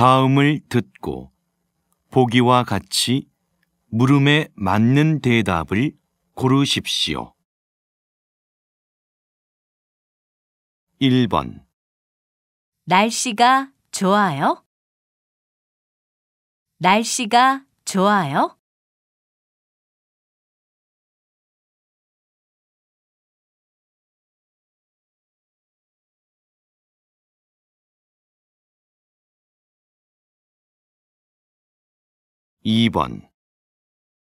다음을 듣고 보기와 같이 물음에 맞는 대답을 고르십시오. 1번 날씨가 좋아요? 날씨가 좋아요? 2번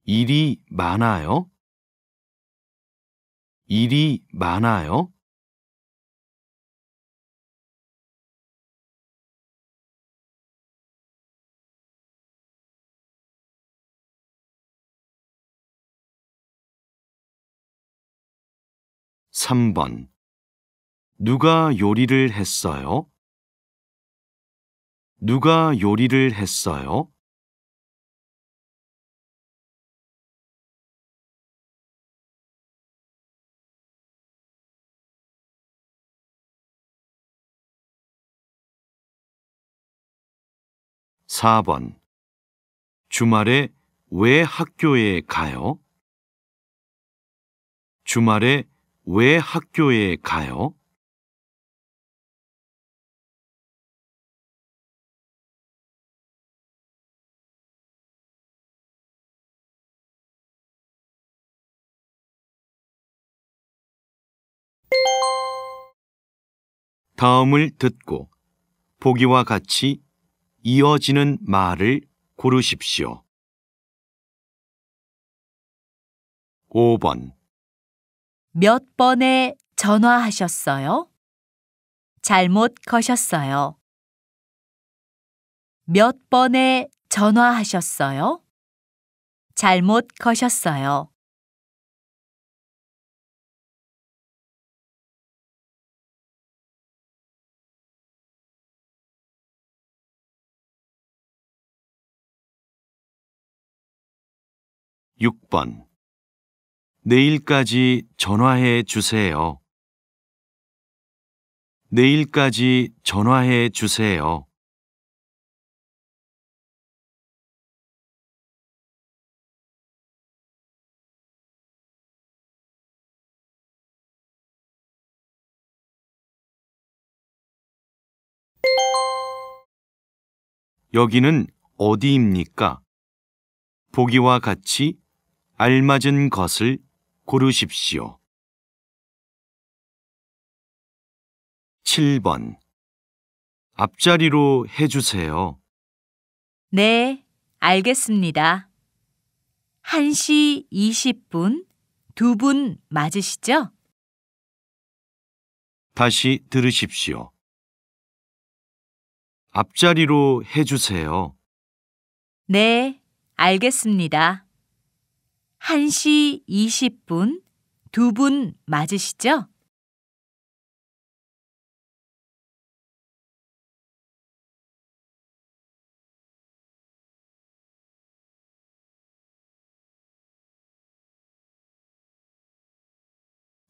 일이 많아요? 일이 많아요? 3번 누가 요리를 했어요? 누가 요리를 했어요? 4번 주말에 왜 학교에 가요? 주말에 왜 학교에 가요? '다음을 듣고 보기와 같이 이어지는 말을 고르십시오. 5번 몇 번에 전화하셨어요? 잘못 거셨어요. 몇 번에 전화하셨어요? 잘못 거셨어요. 6번 내일까지 전화해 주세요. 내일까지 전화해 주세요. '여기는 어디입니까?' 보기와 같이 알맞은 것을 고르십시오. 7번 앞자리로 해주세요. 네, 알겠습니다. 1시 20분 두 분 맞으시죠? 다시 들으십시오. 앞자리로 해주세요. 네, 알겠습니다. 1시 20분 두 분 맞으시죠?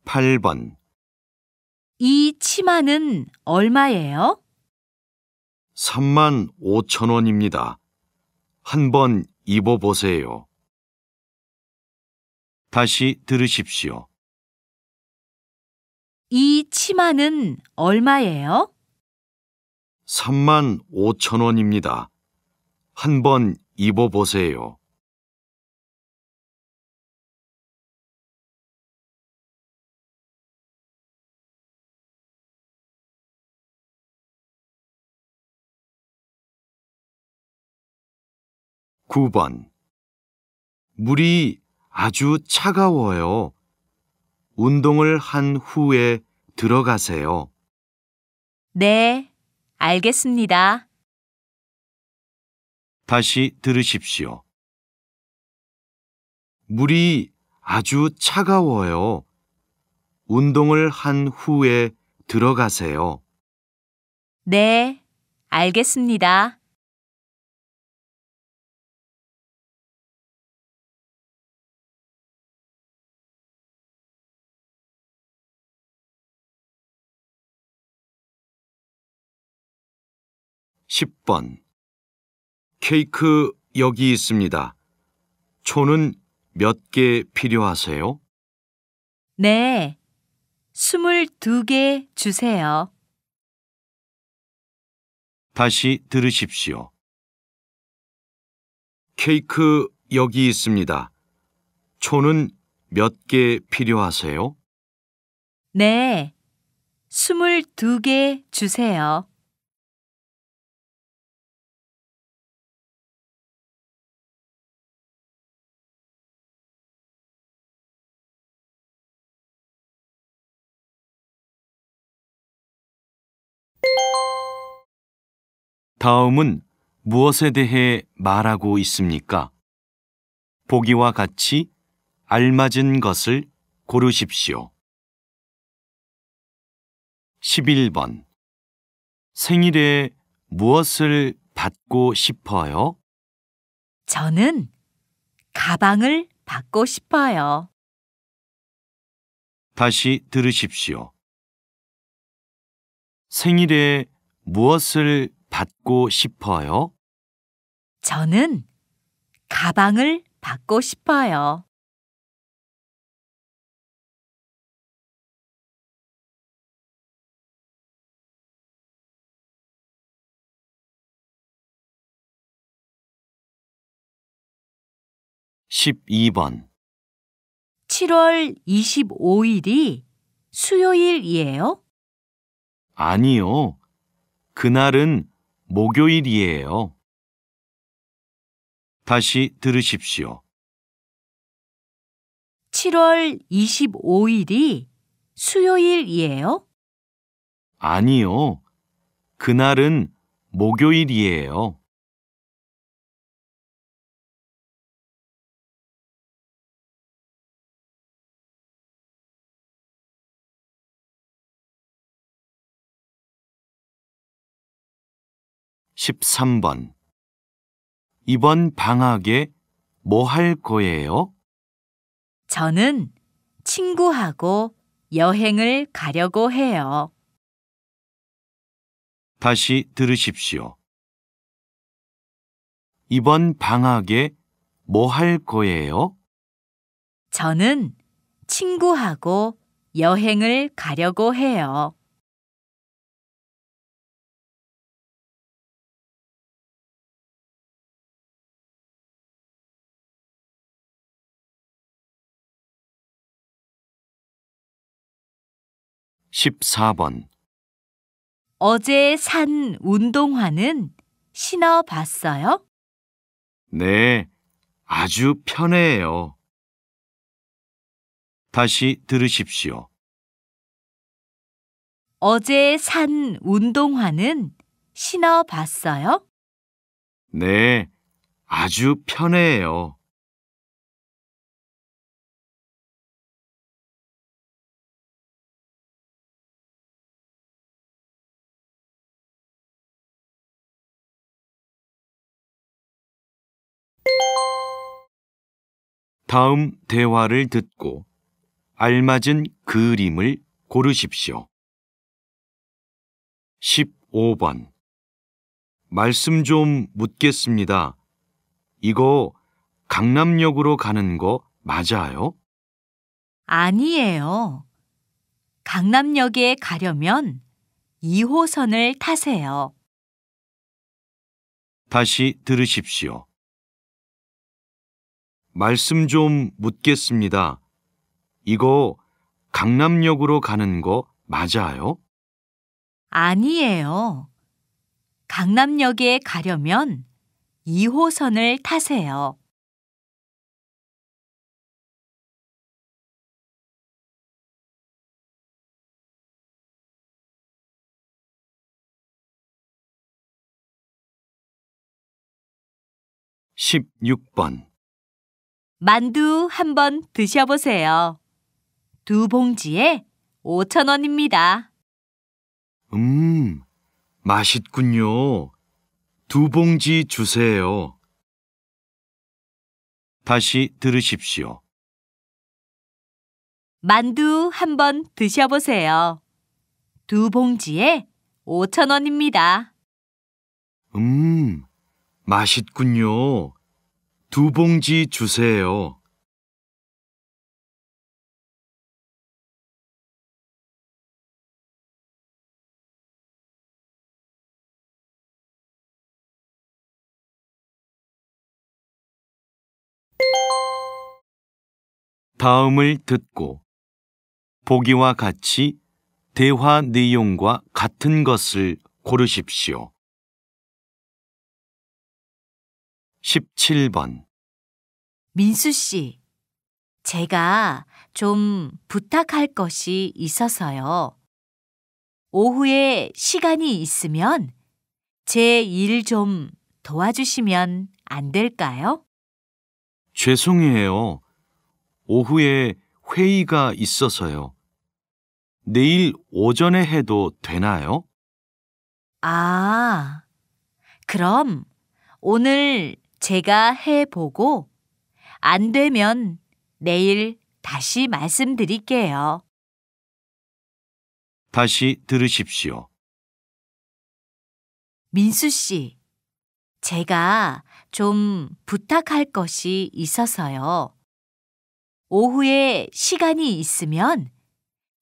8번이 치마는 얼마예요? 3만 5천 원입니다. 한번 입어보세요. 다시 들으십시오. 이 치마는 얼마예요? 3만 5천 원입니다. 한번 입어보세요. (9번) 물이 아주 차가워요. 운동을 한 후에 들어가세요. 네, 알겠습니다. 다시 들으십시오. 물이 아주 차가워요. 운동을 한 후에 들어가세요. 네, 알겠습니다. 10번 케이크 여기 있습니다. 초는 몇 개 필요하세요? 네, 22개 주세요. 다시 들으십시오. 케이크 여기 있습니다. 초는 몇 개 필요하세요? 네, 22개 주세요. 다음은 무엇에 대해 말하고 있습니까? 보기와 같이 알맞은 것을 고르십시오. 11번 생일에 무엇을 받고 싶어요? 저는 가방을 받고 싶어요. 다시 들으십시오. 생일에 무엇을 받고 싶어요? 저는 가방을 받고 싶어요. 십이 번 7월 25일이 수요일이에요? 아니요. 그날은 목요일이에요. 다시 들으십시오. 7월 25일이 수요일이에요? 아니요. 그날은 목요일이에요. 13번 이번 방학에 뭐 할 거예요? 저는 친구하고 여행을 가려고 해요. 다시 들으십시오. 이번 방학에 뭐 할 거예요? 저는 친구하고 여행을 가려고 해요. 14번 어제 산 운동화는 신어봤어요? 네, 아주 편해요. 다시 들으십시오. 어제 산 운동화는 신어봤어요? 네, 아주 편해요. 다음 대화를 듣고 알맞은 그림을 고르십시오. 15번 말씀 좀 묻겠습니다. 이거 강남역으로 가는 거 맞아요? 아니에요. 강남역에 가려면 2호선을 타세요. 다시 들으십시오. 말씀 좀 묻겠습니다. 이거 강남역으로 가는 거 맞아요? 아니에요. 강남역에 가려면 2호선을 타세요. (16번) 만두 한 번 드셔보세요. 두 봉지에 5천 원입니다. 음, 맛있군요. 두 봉지 주세요. 다시 들으십시오. 만두 한 번 드셔보세요. 두 봉지에 5천 원입니다. 음, 맛있군요. 두 봉지 주세요. 다음을 듣고 보기와 같이 대화 내용과 같은 것을 고르십시오. 17번 민수 씨, 제가 좀 부탁할 것이 있어서요. 오후에 시간이 있으면 제 일 좀 도와주시면 안 될까요? 죄송해요. 오후에 회의가 있어서요. 내일 오전에 해도 되나요? 아, 그럼 오늘 제가 해보고 안 되면 내일 다시 말씀드릴게요. 다시 들으십시오. 민수 씨, 제가 좀 부탁할 것이 있어서요. 오후에 시간이 있으면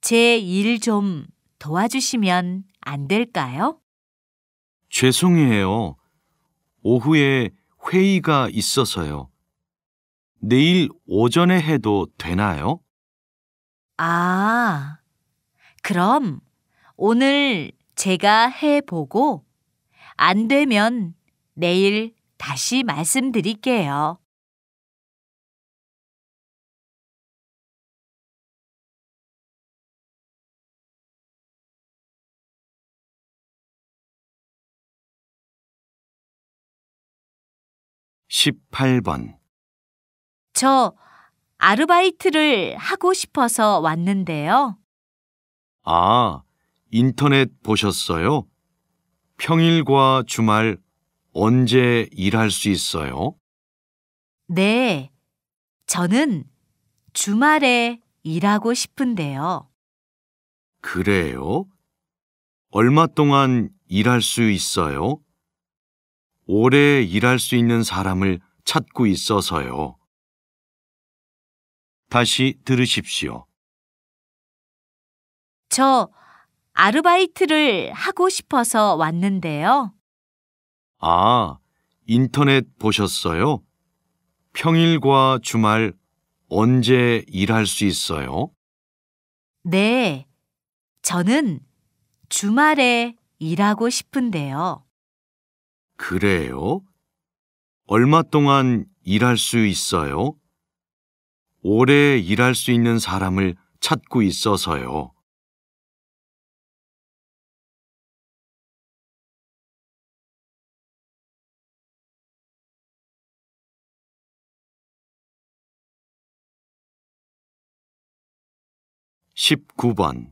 제 일 좀 도와주시면 안 될까요? 죄송해요. 오후에 회의가 있어서요. 내일 오전에 해도 되나요? 아, 그럼 오늘 제가 해보고 안 되면 내일 다시 말씀드릴게요. 18번 저 아르바이트를 하고 싶어서 왔는데요. 아, 인터넷 보셨어요? 평일과 주말 언제 일할 수 있어요? 네, 저는 주말에 일하고 싶은데요. 그래요? 얼마 동안 일할 수 있어요? 오래 일할 수 있는 사람을 찾고 있어서요. 다시 들으십시오. 저 아르바이트를 하고 싶어서 왔는데요. 아, 인터넷 보셨어요? 평일과 주말 언제 일할 수 있어요? 네, 저는 주말에 일하고 싶은데요. 그래요? 얼마 동안 일할 수 있어요? 오래 일할 수 있는 사람을 찾고 있어서요. (19번)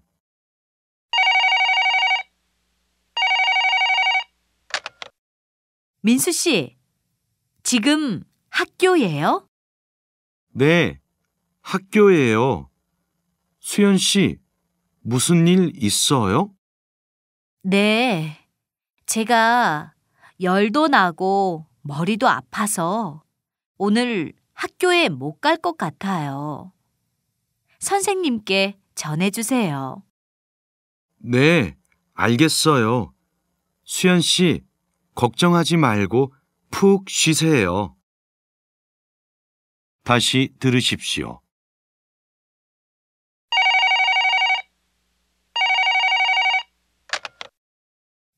민수 씨, 지금 학교예요? 네, 학교예요. 수연 씨, 무슨 일 있어요? 네, 제가 열도 나고 머리도 아파서 오늘 학교에 못 갈 것 같아요. 선생님께 전해주세요. 네, 알겠어요. 수연 씨, 걱정하지 말고 푹 쉬세요. 다시 들으십시오.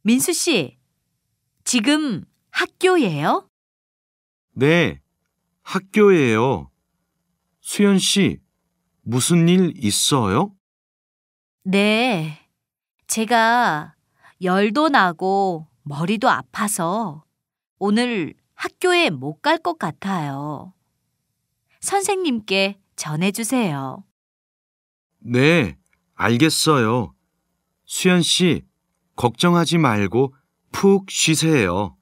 민수 씨, 지금 학교예요? 네, 학교예요. 수연 씨, 무슨 일 있어요? 네, 제가 열도 나고 머리도 아파서 오늘 학교에 못 갈 것 같아요. 선생님께 전해주세요. 네, 알겠어요. 수연 씨, 걱정하지 말고 푹 쉬세요.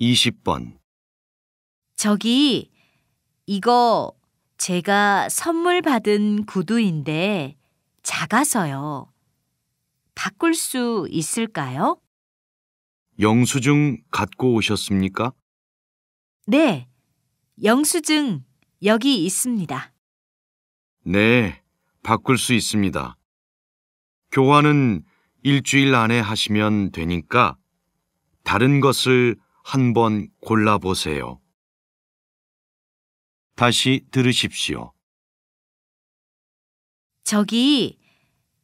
20번 저기 이거 제가 선물 받은 구두인데 작아서요. 바꿀 수 있을까요? 영수증 갖고 오셨습니까? 네, 영수증 여기 있습니다. 네, 바꿀 수 있습니다. 교환은 일주일 안에 하시면 되니까 다른 것을 한번 골라보세요. 다시 들으십시오. 저기,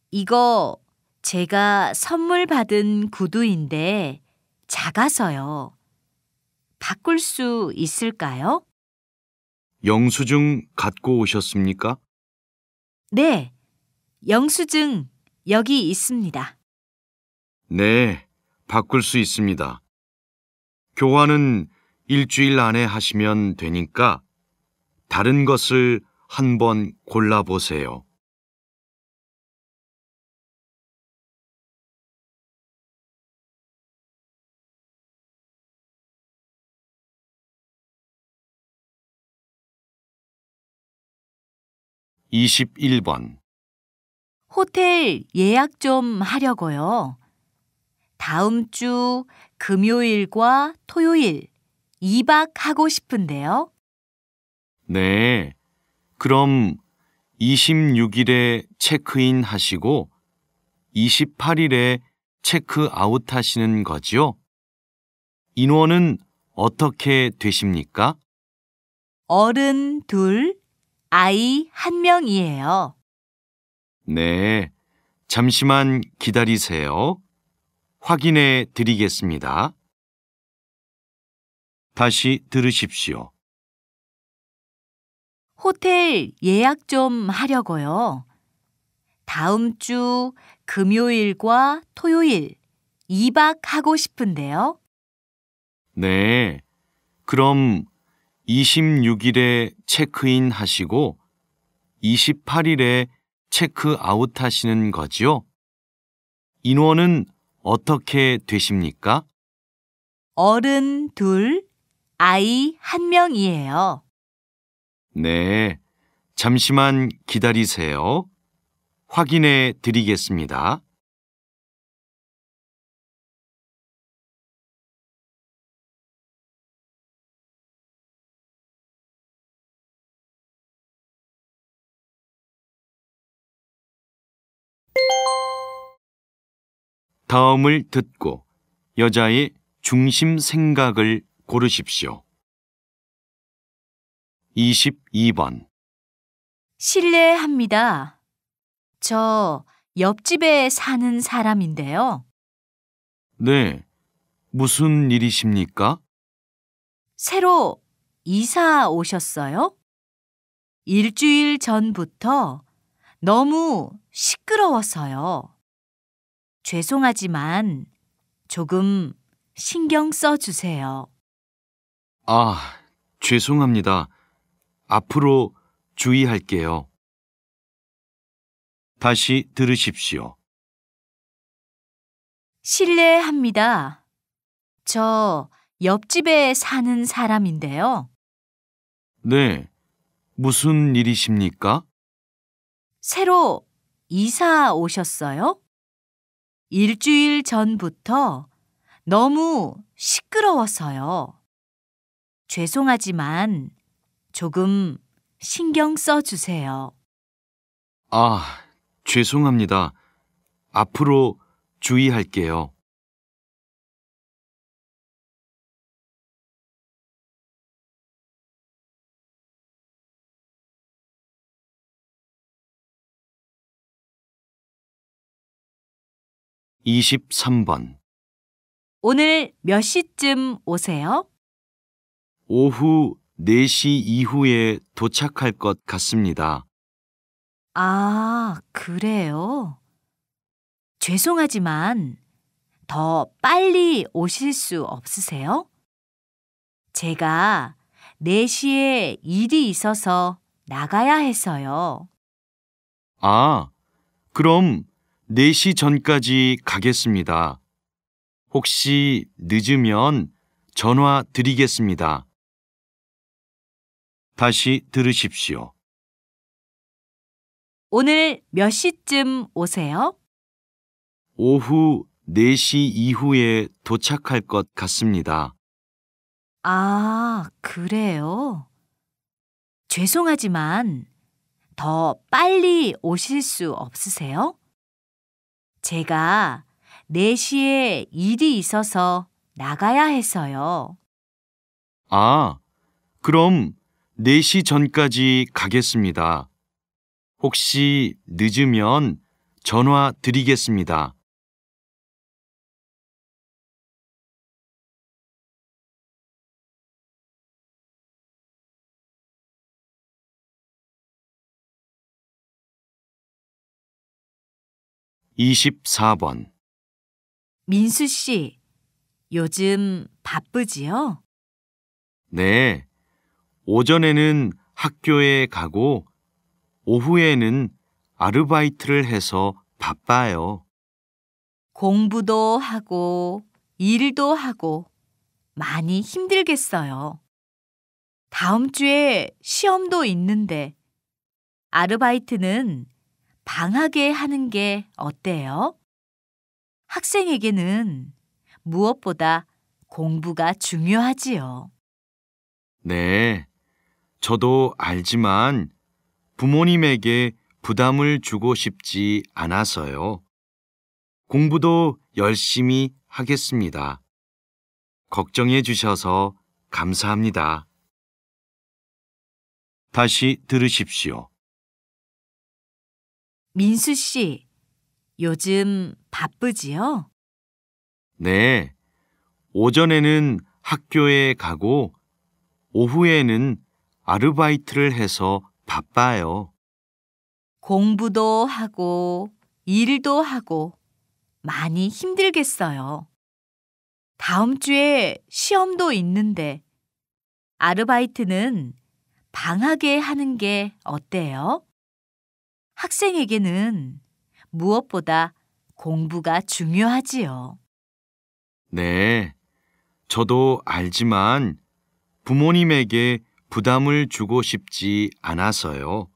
이거 제가 선물 받은 구두인데 작아서요. 바꿀 수 있을까요? 영수증 갖고 오셨습니까? 네, 영수증 여기 있습니다. 네, 바꿀 수 있습니다. 교환은 일주일 안에 하시면 되니까 다른 것을 한번 골라보세요. (21번) 호텔 예약 좀 하려고요. 다음 주 금요일과 토요일 2박 하고 싶은데요. 네. 그럼 26일에 체크인 하시고 28일에 체크아웃 하시는 거지요? 인원은 어떻게 되십니까? 어른 둘, 아이 한 명이에요. 네, 잠시만 기다리세요. 확인해 드리겠습니다. 다시 들으십시오. 호텔 예약 좀 하려고요. 다음 주 금요일과 토요일 2박 하고 싶은데요. 네. 그럼 26일에 체크인 하시고 28일에 체크아웃 하시는 거지 인원은 어떻게 되십니까? 어른 둘, 아이 한 명이에요. 네, 잠시만 기다리세요. 확인해 드리겠습니다. 다음을 듣고 여자의 중심 생각을 고르십시오. 22번 실례합니다. 저 옆집에 사는 사람인데요. 네, 무슨 일이십니까? 새로 이사 오셨어요? 일주일 전부터 너무 시끄러웠어요 죄송하지만 조금 신경 써 주세요. 아, 죄송합니다. 앞으로 주의할게요. 다시 들으십시오. 실례합니다. 저 옆집에 사는 사람인데요. 네, 무슨 일이십니까? 새로 이사 오셨어요? 일주일 전부터 너무 시끄러워서요. 죄송하지만 조금 신경 써주세요. 아, 죄송합니다. 앞으로 주의할게요. 23번 오늘 몇 시쯤 오세요? 오후 4시 이후에 도착할 것 같습니다. 아, 그래요? 죄송하지만 더 빨리 오실 수 없으세요? 제가 4시에 일이 있어서 나가야 해서요. 아, 그럼 4시 전까지 가겠습니다. 혹시 늦으면 전화 드리겠습니다. 다시 들으십시오. 오늘 몇 시쯤 오세요? 오후 4시 이후에 도착할 것 같습니다. 아, 그래요? 죄송하지만 더 빨리 오실 수 없으세요? 제가 4시에 일이 있어서 나가야 해서요. 아, 그럼 4시 전까지 가겠습니다. 혹시 늦으면 전화 드리겠습니다. 24번 민수 씨, 요즘 바쁘지요? 네. 오전에는 학교에 가고 오후에는 아르바이트를 해서 바빠요. 공부도 하고 일도 하고 많이 힘들겠어요. 다음 주에 시험도 있는데 아르바이트는 방하게 하는 게 어때요? 학생에게는 무엇보다 공부가 중요하지요. 네, 저도 알지만 부모님에게 부담을 주고 싶지 않아서요. 공부도 열심히 하겠습니다. 걱정해 주셔서 감사합니다. 다시 들으십시오. 민수 씨, 요즘 바쁘지요? 네. 오전에는 학교에 가고 오후에는 아르바이트를 해서 바빠요. 공부도 하고 일도 하고 많이 힘들겠어요. 다음 주에 시험도 있는데 아르바이트는 방학에 하는 게 어때요? 학생에게는 무엇보다 공부가 중요하지요. 네, 저도 알지만 부모님에게 부담을 주고 싶지 않아서요.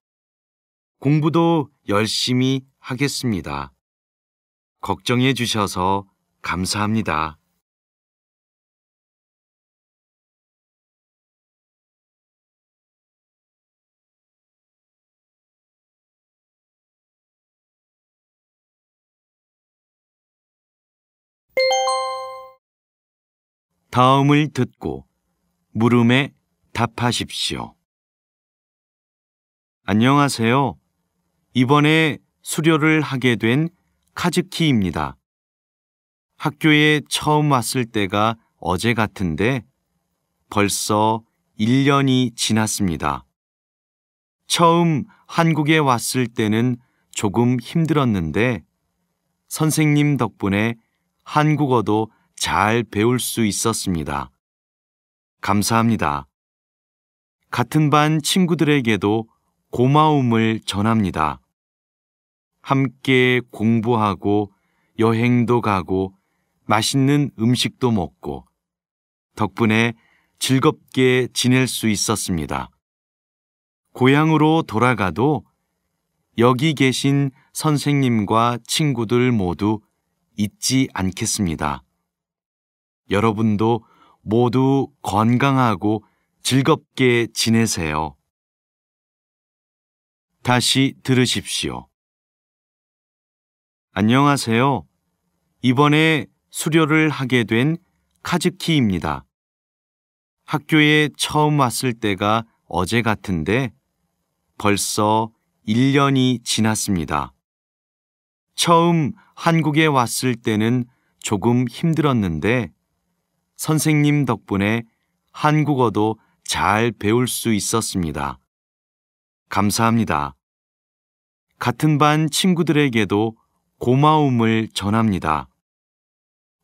공부도 열심히 하겠습니다. 걱정해 주셔서 감사합니다. 다음을 듣고 물음에 답하십시오. 안녕하세요. 이번에 수료를 하게 된 카즈키입니다. 학교에 처음 왔을 때가 어제 같은데 벌써 1년이 지났습니다. 처음 한국에 왔을 때는 조금 힘들었는데 선생님 덕분에 한국어도 잘 배울 수 있었습니다. 감사합니다. 같은 반 친구들에게도 고마움을 전합니다. 함께 공부하고 여행도 가고 맛있는 음식도 먹고 덕분에 즐겁게 지낼 수 있었습니다. 고향으로 돌아가도 여기 계신 선생님과 친구들 모두 잊지 않겠습니다. 여러분도 모두 건강하고 즐겁게 지내세요. 다시 들으십시오. 안녕하세요. 이번에 수료를 하게 된 카즈키입니다. 학교에 처음 왔을 때가 어제 같은데 벌써 1년이 지났습니다. 처음 한국에 왔을 때는 조금 힘들었는데 선생님 덕분에 한국어도 잘 배울 수 있었습니다. 감사합니다. 같은 반 친구들에게도 고마움을 전합니다.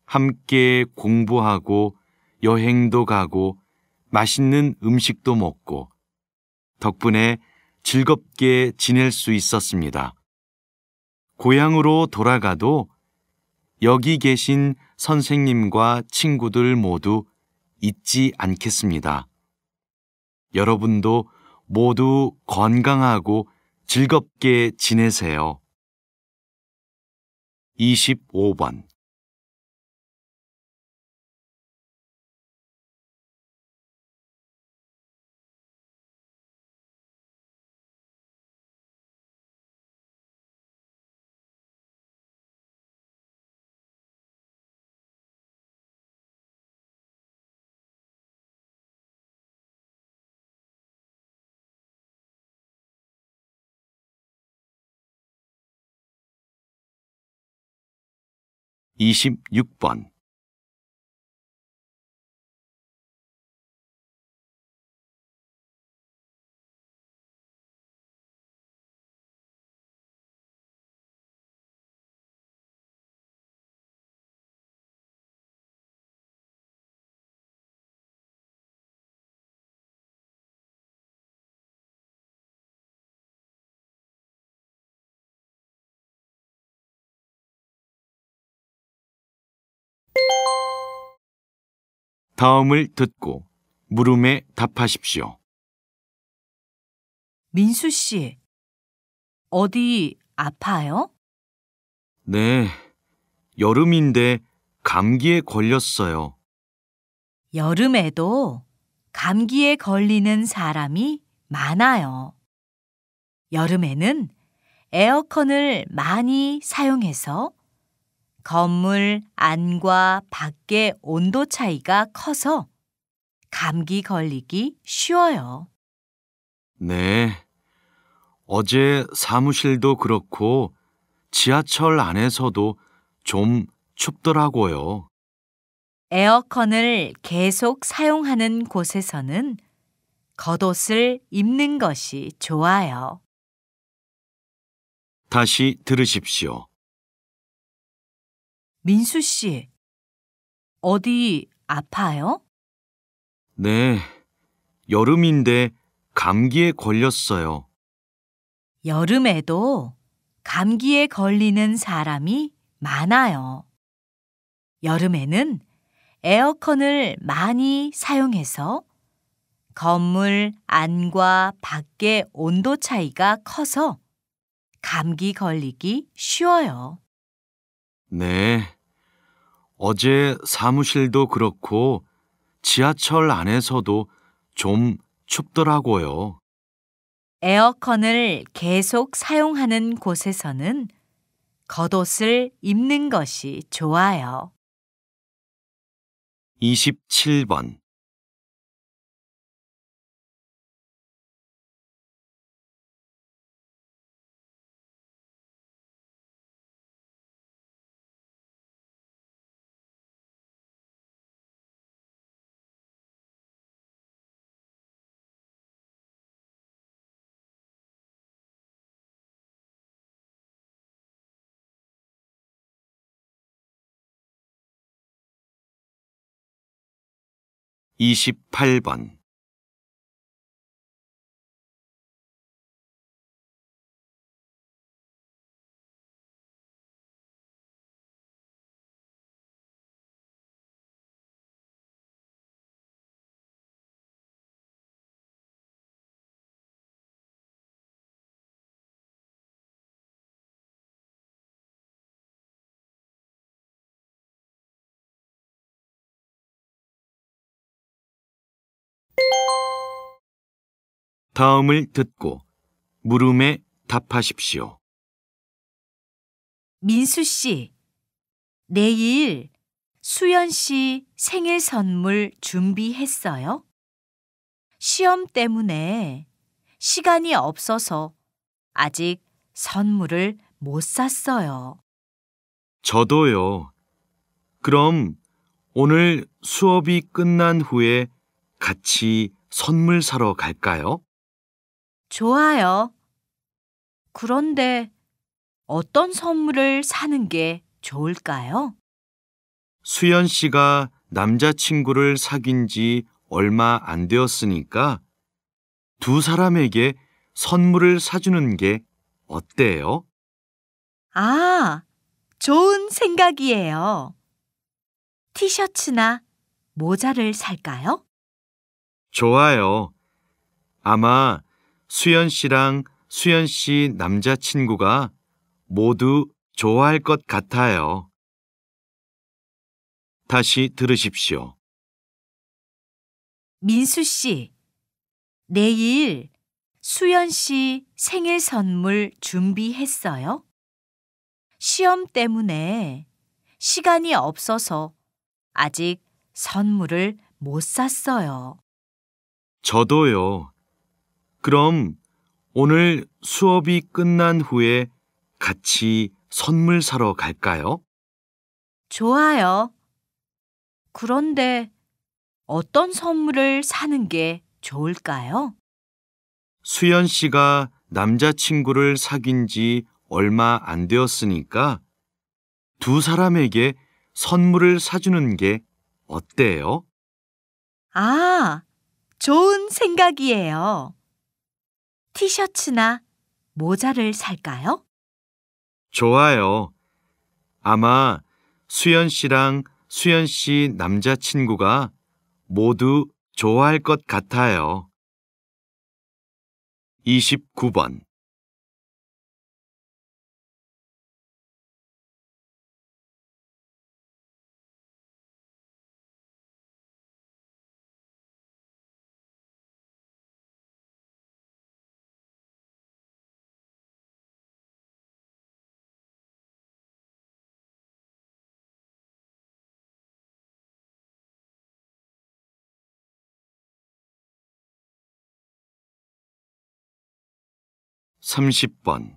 함께 공부하고 여행도 가고 맛있는 음식도 먹고 덕분에 즐겁게 지낼 수 있었습니다. 고향으로 돌아가도 여기 계신 선생님과 친구들 모두 잊지 않겠습니다. 여러분도 모두 건강하고 즐겁게 지내세요. 25번 26번 다음을 듣고 물음에 답하십시오. 민수 씨, 어디 아파요? 네, 여름인데 감기에 걸렸어요. 여름에도 감기에 걸리는 사람이 많아요. 여름에는 에어컨을 많이 사용해서 건물 안과 밖의 온도 차이가 커서 감기 걸리기 쉬워요. 네. 어제 사무실도 그렇고 지하철 안에서도 좀 춥더라고요. 에어컨을 계속 사용하는 곳에서는 겉옷을 입는 것이 좋아요. 다시 들으십시오. 민수 씨, 어디 아파요? 네, 여름인데 감기에 걸렸어요. 여름에도 감기에 걸리는 사람이 많아요. 여름에는 에어컨을 많이 사용해서 건물 안과 밖의 온도 차이가 커서 감기 걸리기 쉬워요. 네. 어제 사무실도 그렇고 지하철 안에서도 좀 춥더라고요. 에어컨을 계속 사용하는 곳에서는 겉옷을 입는 것이 좋아요. 27번 28번 다음을 듣고 물음에 답하십시오. 민수 씨, 내일 수연 씨 생일 선물 준비했어요? 시험 때문에 시간이 없어서 아직 선물을 못 샀어요. 저도요. 그럼 오늘 수업이 끝난 후에 같이 선물 사러 갈까요? 좋아요. 그런데 어떤 선물을 사는 게 좋을까요? 수연 씨가 남자친구를 사귄 지 얼마 안 되었으니까 두 사람에게 선물을 사주는 게 어때요? 아, 좋은 생각이에요. 티셔츠나 모자를 살까요? 좋아요. 아마 수연 씨랑 수연 씨 남자친구가 모두 좋아할 것 같아요. 다시 들으십시오. 민수 씨, 내일 수연 씨 생일 선물 준비했어요? 시험 때문에 시간이 없어서 아직 선물을 못 샀어요. 저도요. 그럼 오늘 수업이 끝난 후에 같이 선물 사러 갈까요? 좋아요. 그런데 어떤 선물을 사는 게 좋을까요? 수연 씨가 남자친구를 사귄 지 얼마 안 되었으니까 두 사람에게 선물을 사주는 게 어때요? 아, 좋은 생각이에요. 티셔츠나 모자를 살까요? 좋아요. 아마 수연 씨랑 수연 씨 남자친구가 모두 좋아할 것 같아요. 29번 30번